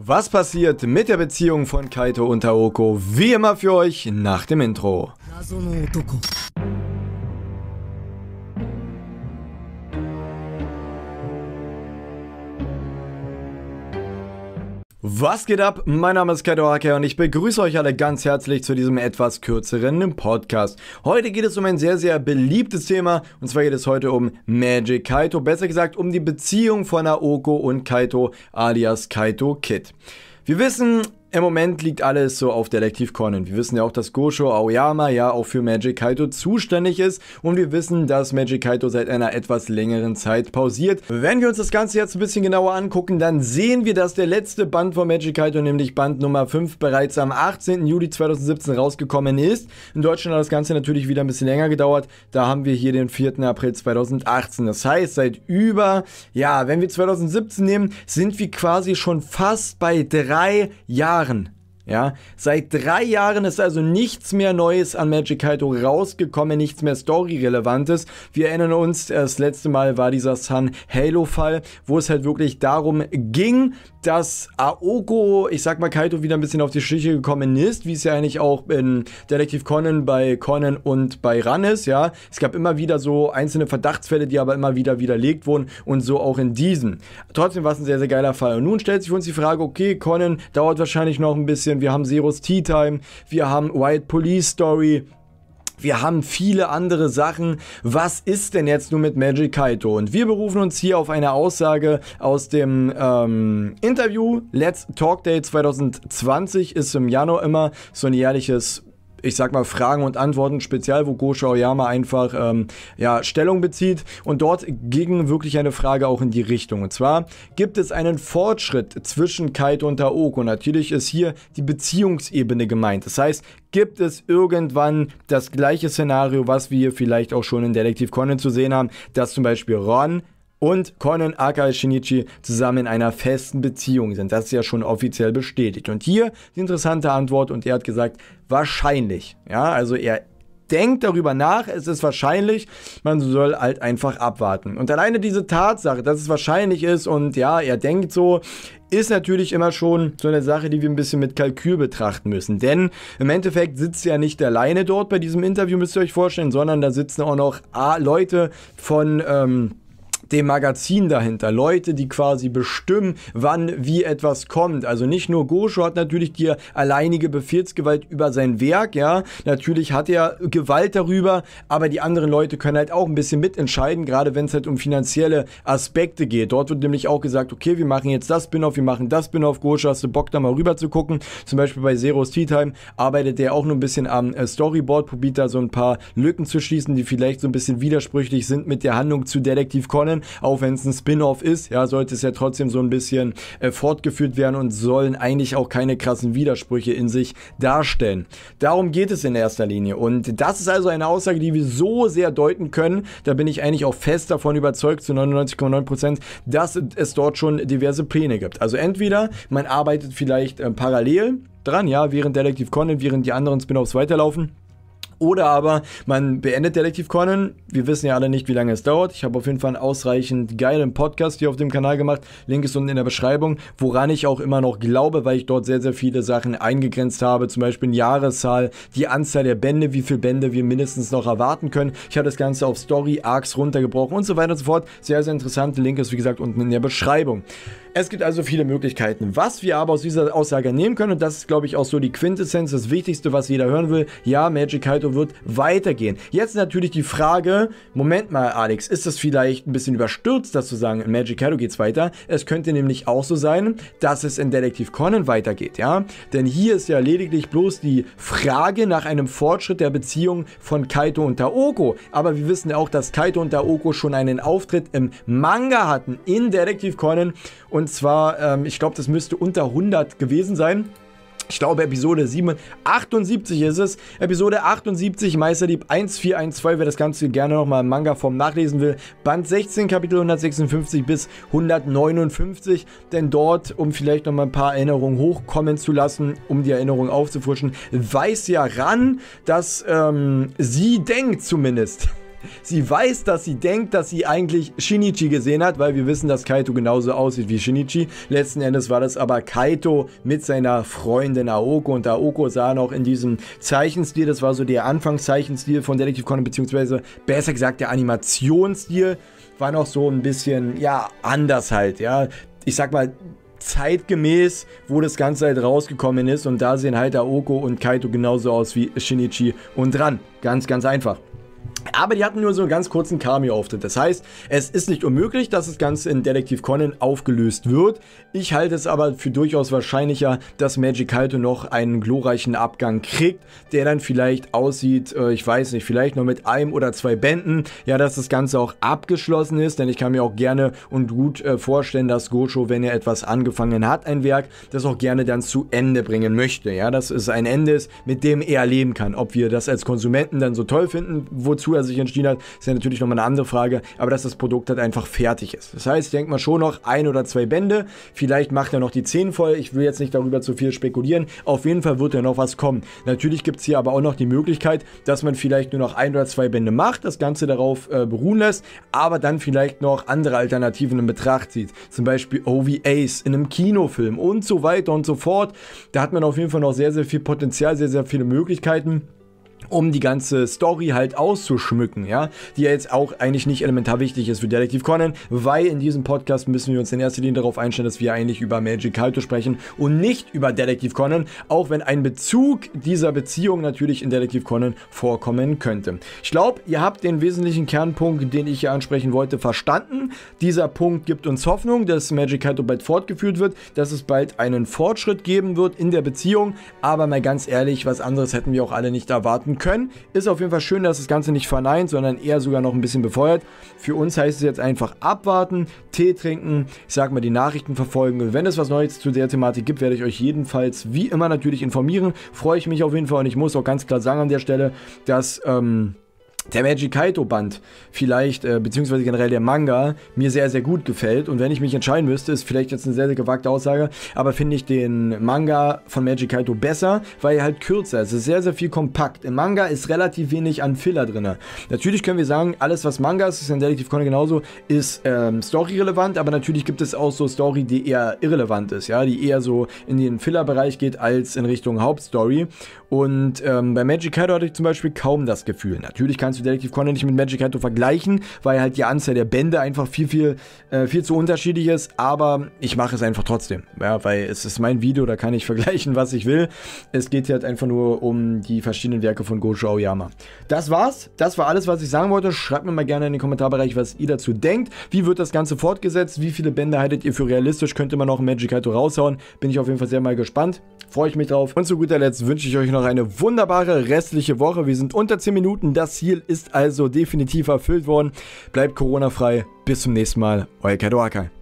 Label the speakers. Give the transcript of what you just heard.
Speaker 1: Was passiert mit der Beziehung von Kaito und Taoko? Wie immer für euch nach dem Intro. Was geht ab? Mein Name ist Kato Hake und ich begrüße euch alle ganz herzlich zu diesem etwas kürzeren Podcast. Heute geht es um ein sehr, sehr beliebtes Thema und zwar geht es heute um Magic Kaito, besser gesagt um die Beziehung von Naoko und Kaito alias Kaito Kid. Wir wissen, im Moment liegt alles so auf der Lektivkornen. Wir wissen ja auch, dass Gosho Aoyama ja auch für Magic Kaito zuständig ist und wir wissen, dass Magic Kaito seit einer etwas längeren Zeit pausiert. Wenn wir uns das Ganze jetzt ein bisschen genauer angucken, dann sehen wir, dass der letzte Band von Magic Kaito, nämlich Band Nummer 5, bereits am 18. Juli 2017 rausgekommen ist. In Deutschland hat das Ganze natürlich wieder ein bisschen länger gedauert. Da haben wir hier den 4. April 2018. Das heißt, seit über, ja, wenn wir 2017 nehmen, sind wir quasi schon fast bei drei Jahren Jahren ja, seit drei Jahren ist also nichts mehr Neues an Magic Kaito rausgekommen, nichts mehr Story-Relevantes. Wir erinnern uns, das letzte Mal war dieser Sun Halo-Fall, wo es halt wirklich darum ging, dass Aoko, ich sag mal, Kaito wieder ein bisschen auf die Schliche gekommen ist, wie es ja eigentlich auch in Detective Conan bei Conan und bei Run ist, ja. Es gab immer wieder so einzelne Verdachtsfälle, die aber immer wieder widerlegt wurden und so auch in diesem. Trotzdem war es ein sehr, sehr geiler Fall. Und nun stellt sich für uns die Frage, okay, Conan dauert wahrscheinlich noch ein bisschen, Time, wir haben Zeros Tea Time, wir haben White Police Story, wir haben viele andere Sachen. Was ist denn jetzt nun mit Magic Kaito? Und wir berufen uns hier auf eine Aussage aus dem ähm, Interview. Let's Talk Day 2020 ist im Januar immer so ein jährliches ich sag mal, Fragen und Antworten speziell, wo Gosha Oyama einfach ähm, ja, Stellung bezieht und dort ging wirklich eine Frage auch in die Richtung. Und zwar, gibt es einen Fortschritt zwischen Kaito und Taoko? Natürlich ist hier die Beziehungsebene gemeint. Das heißt, gibt es irgendwann das gleiche Szenario, was wir vielleicht auch schon in Detective Conan zu sehen haben, dass zum Beispiel Ron und Conan Akai Shinichi zusammen in einer festen Beziehung sind. Das ist ja schon offiziell bestätigt. Und hier die interessante Antwort und er hat gesagt, wahrscheinlich. Ja, also er denkt darüber nach, es ist wahrscheinlich, man soll halt einfach abwarten. Und alleine diese Tatsache, dass es wahrscheinlich ist und ja, er denkt so, ist natürlich immer schon so eine Sache, die wir ein bisschen mit Kalkül betrachten müssen. Denn im Endeffekt sitzt er ja nicht alleine dort bei diesem Interview, müsst ihr euch vorstellen, sondern da sitzen auch noch A Leute von... Ähm, dem Magazin dahinter. Leute, die quasi bestimmen, wann wie etwas kommt. Also nicht nur Gosho hat natürlich die alleinige Befehlsgewalt über sein Werk, ja. Natürlich hat er Gewalt darüber, aber die anderen Leute können halt auch ein bisschen mitentscheiden, gerade wenn es halt um finanzielle Aspekte geht. Dort wird nämlich auch gesagt, okay, wir machen jetzt das Spin-off, wir machen das Spin-off. Gosho, hast du Bock da mal rüber zu gucken? Zum Beispiel bei Zero's Tea Time arbeitet der auch nur ein bisschen am äh, Storyboard, probiert da so ein paar Lücken zu schließen, die vielleicht so ein bisschen widersprüchlich sind mit der Handlung zu Detektiv Conan passieren. Auch wenn es ein Spin-off ist, ja, sollte es ja trotzdem so ein bisschen äh, fortgeführt werden und sollen eigentlich auch keine krassen Widersprüche in sich darstellen. Darum geht es in erster Linie. Und das ist also eine Aussage, die wir so sehr deuten können. Da bin ich eigentlich auch fest davon überzeugt, zu 99,9%, dass es dort schon diverse Pläne gibt. Also entweder man arbeitet vielleicht äh, parallel dran, ja, während Detective Conan, während die anderen Spin-offs weiterlaufen. Oder aber man beendet Detektiv Conan. Wir wissen ja alle nicht, wie lange es dauert. Ich habe auf jeden Fall einen ausreichend geilen Podcast hier auf dem Kanal gemacht. Link ist unten in der Beschreibung, woran ich auch immer noch glaube, weil ich dort sehr, sehr viele Sachen eingegrenzt habe. Zum Beispiel eine Jahreszahl, die Anzahl der Bände, wie viele Bände wir mindestens noch erwarten können. Ich habe das Ganze auf Story, Arcs runtergebrochen und so weiter und so fort. Sehr, sehr interessant. Link ist, wie gesagt, unten in der Beschreibung. Es gibt also viele Möglichkeiten. Was wir aber aus dieser Aussage nehmen können, und das ist, glaube ich, auch so die Quintessenz, das Wichtigste, was jeder hören will, ja, Magic Kaito wird weitergehen. Jetzt natürlich die Frage, Moment mal, Alex, ist das vielleicht ein bisschen überstürzt, das zu sagen, in Magic Kaito geht es weiter? Es könnte nämlich auch so sein, dass es in Detective Conan weitergeht, ja? Denn hier ist ja lediglich bloß die Frage nach einem Fortschritt der Beziehung von Kaito und Taoko. Aber wir wissen ja auch, dass Kaito und Taoko schon einen Auftritt im Manga hatten, in Detective Conan. Und und zwar, ähm, ich glaube, das müsste unter 100 gewesen sein. Ich glaube, Episode 7, 78 ist es. Episode 78, Meisterdieb 1412, wer das Ganze gerne nochmal in Manga-Form nachlesen will. Band 16, Kapitel 156 bis 159. Denn dort, um vielleicht nochmal ein paar Erinnerungen hochkommen zu lassen, um die Erinnerung aufzufrischen, weiß ja ran, dass ähm, sie denkt zumindest. Sie weiß, dass sie denkt, dass sie eigentlich Shinichi gesehen hat, weil wir wissen, dass Kaito genauso aussieht wie Shinichi. Letzten Endes war das aber Kaito mit seiner Freundin Aoko und Aoko sah noch in diesem Zeichenstil, das war so der Anfangszeichenstil von Detective Conan, beziehungsweise besser gesagt der Animationsstil, war noch so ein bisschen, ja, anders halt, ja. Ich sag mal, zeitgemäß, wo das Ganze halt rausgekommen ist. Und da sehen halt Aoko und Kaito genauso aus wie Shinichi und dran. Ganz, ganz einfach. Aber die hatten nur so einen ganz kurzen Cameo-Auftritt. Das heißt, es ist nicht unmöglich, dass das Ganze in Detektiv Conan aufgelöst wird. Ich halte es aber für durchaus wahrscheinlicher, dass Magic Kaito noch einen glorreichen Abgang kriegt, der dann vielleicht aussieht, äh, ich weiß nicht, vielleicht noch mit einem oder zwei Bänden. Ja, dass das Ganze auch abgeschlossen ist, denn ich kann mir auch gerne und gut äh, vorstellen, dass Gojo, wenn er etwas angefangen hat, ein Werk, das auch gerne dann zu Ende bringen möchte. Ja, dass es ein Ende ist, mit dem er leben kann. Ob wir das als Konsumenten dann so toll finden, wozu er er sich entschieden hat, ist ja natürlich nochmal eine andere Frage, aber dass das Produkt halt einfach fertig ist. Das heißt, ich denke mal schon noch ein oder zwei Bände, vielleicht macht er noch die 10 voll, ich will jetzt nicht darüber zu viel spekulieren, auf jeden Fall wird ja noch was kommen. Natürlich gibt es hier aber auch noch die Möglichkeit, dass man vielleicht nur noch ein oder zwei Bände macht, das Ganze darauf äh, beruhen lässt, aber dann vielleicht noch andere Alternativen in Betracht zieht, zum Beispiel OVAs in einem Kinofilm und so weiter und so fort. Da hat man auf jeden Fall noch sehr, sehr viel Potenzial, sehr, sehr viele Möglichkeiten um die ganze Story halt auszuschmücken, ja, die ja jetzt auch eigentlich nicht elementar wichtig ist für Detective Conan, weil in diesem Podcast müssen wir uns in erster Linie darauf einstellen, dass wir eigentlich über Magic Kalto sprechen und nicht über Detective Conan, auch wenn ein Bezug dieser Beziehung natürlich in Detective Conan vorkommen könnte. Ich glaube, ihr habt den wesentlichen Kernpunkt, den ich hier ansprechen wollte, verstanden. Dieser Punkt gibt uns Hoffnung, dass Magic Kalto bald fortgeführt wird, dass es bald einen Fortschritt geben wird in der Beziehung, aber mal ganz ehrlich, was anderes hätten wir auch alle nicht erwarten können. Ist auf jeden Fall schön, dass das Ganze nicht verneint, sondern eher sogar noch ein bisschen befeuert. Für uns heißt es jetzt einfach abwarten, Tee trinken, ich sag mal die Nachrichten verfolgen. Und wenn es was Neues zu der Thematik gibt, werde ich euch jedenfalls wie immer natürlich informieren. Freue ich mich auf jeden Fall und ich muss auch ganz klar sagen an der Stelle, dass... Ähm, der Magic Kaito Band vielleicht, äh, beziehungsweise generell der Manga, mir sehr, sehr gut gefällt. Und wenn ich mich entscheiden müsste, ist vielleicht jetzt eine sehr, sehr gewagte Aussage, aber finde ich den Manga von Magic Kaito besser, weil er halt kürzer ist. Es ist sehr, sehr viel kompakt. Im Manga ist relativ wenig an Filler drin. Natürlich können wir sagen, alles, was Manga ist, ist in Detective Conan genauso, ist ähm, storyrelevant, aber natürlich gibt es auch so Story, die eher irrelevant ist, ja, die eher so in den Filler-Bereich geht, als in Richtung Hauptstory. Und ähm, bei Magic Kaito hatte ich zum Beispiel kaum das Gefühl. Natürlich kannst du kannst du Detective Conan nicht mit Magic Hunter vergleichen, weil halt die Anzahl der Bände einfach viel, viel, äh, viel zu unterschiedlich ist. Aber ich mache es einfach trotzdem. Ja, weil es ist mein Video, da kann ich vergleichen, was ich will. Es geht hier halt einfach nur um die verschiedenen Werke von Gojo Aoyama. Das war's. Das war alles, was ich sagen wollte. Schreibt mir mal gerne in den Kommentarbereich, was ihr dazu denkt. Wie wird das Ganze fortgesetzt? Wie viele Bände haltet ihr für realistisch? Könnte man noch Magic Hunter raushauen? Bin ich auf jeden Fall sehr mal gespannt. Freue ich mich drauf. Und zu guter Letzt wünsche ich euch noch eine wunderbare restliche Woche. Wir sind unter 10 Minuten. Das Ziel ist also definitiv erfüllt worden. Bleibt Corona-frei. Bis zum nächsten Mal. Euer Kadoakai.